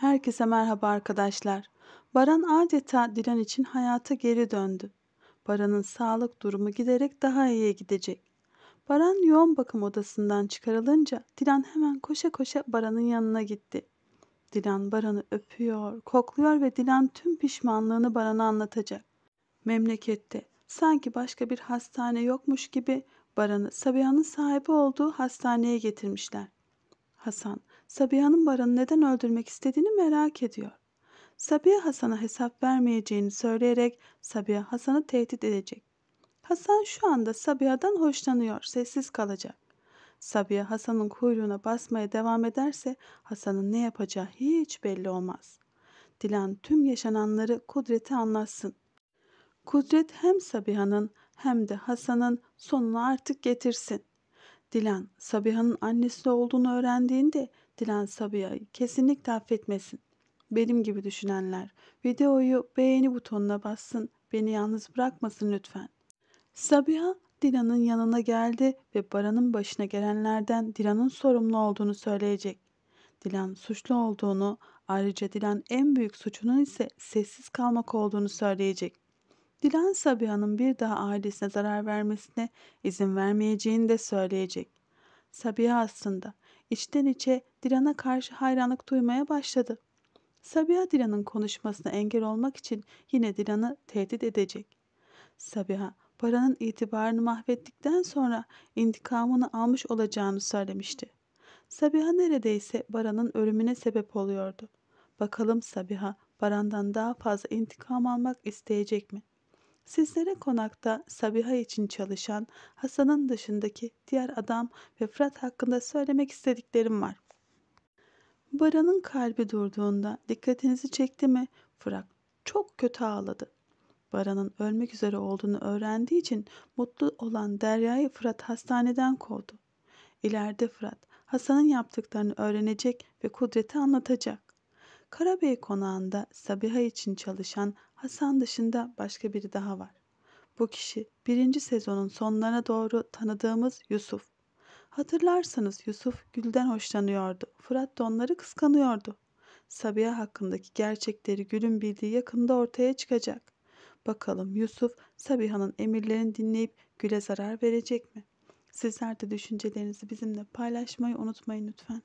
Herkese merhaba arkadaşlar. Baran adeta Dilan için hayata geri döndü. Baran'ın sağlık durumu giderek daha iyiye gidecek. Baran yoğun bakım odasından çıkarılınca Dilan hemen koşa koşa Baran'ın yanına gitti. Dilan Baran'ı öpüyor, kokluyor ve Dilan tüm pişmanlığını Baran'a anlatacak. Memlekette sanki başka bir hastane yokmuş gibi Baran'ı Sabiha'nın sahibi olduğu hastaneye getirmişler. Hasan Sabiha'nın Baran'ı neden öldürmek istediğini merak ediyor. Sabiha Hasan'a hesap vermeyeceğini söyleyerek Sabiha Hasan'ı tehdit edecek. Hasan şu anda Sabiha'dan hoşlanıyor, sessiz kalacak. Sabiha Hasan'ın kuyruğuna basmaya devam ederse Hasan'ın ne yapacağı hiç belli olmaz. Dilan tüm yaşananları Kudret'e anlatsın. Kudret hem Sabiha'nın hem de Hasan'ın sonunu artık getirsin. Dilan Sabiha'nın annesi olduğunu öğrendiğinde Dilan Sabiha'yı kesinlikle affetmesin. Benim gibi düşünenler videoyu beğeni butonuna bassın beni yalnız bırakmasın lütfen. Sabiha Dilan'ın yanına geldi ve Baran'ın başına gelenlerden Dilan'ın sorumlu olduğunu söyleyecek. Dilan suçlu olduğunu ayrıca Dilan en büyük suçunun ise sessiz kalmak olduğunu söyleyecek. Dilan Sabiha'nın bir daha ailesine zarar vermesine izin vermeyeceğini de söyleyecek. Sabiha aslında içten içe Dilan'a karşı hayranlık duymaya başladı. Sabiha Dilan'ın konuşmasına engel olmak için yine Dilan'ı tehdit edecek. Sabiha paranın itibarını mahvettikten sonra intikamını almış olacağını söylemişti. Sabiha neredeyse Baran'ın ölümüne sebep oluyordu. Bakalım Sabiha Baran'dan daha fazla intikam almak isteyecek mi? Sizlere konakta Sabiha için çalışan Hasan'ın dışındaki diğer adam ve Fırat hakkında söylemek istediklerim var. Baran'ın kalbi durduğunda dikkatinizi çekti mi? Fırat çok kötü ağladı. Baran'ın ölmek üzere olduğunu öğrendiği için mutlu olan Derya'yı Fırat hastaneden kovdu. İleride Fırat Hasan'ın yaptıklarını öğrenecek ve Kudret'i anlatacak. Karabey konağında Sabiha için çalışan Hasan dışında başka biri daha var. Bu kişi birinci sezonun sonlarına doğru tanıdığımız Yusuf. Hatırlarsanız Yusuf Gül'den hoşlanıyordu. Fırat da onları kıskanıyordu. Sabiha hakkındaki gerçekleri Gül'ün bildiği yakında ortaya çıkacak. Bakalım Yusuf Sabiha'nın emirlerini dinleyip Gül'e zarar verecek mi? Sizler de düşüncelerinizi bizimle paylaşmayı unutmayın lütfen.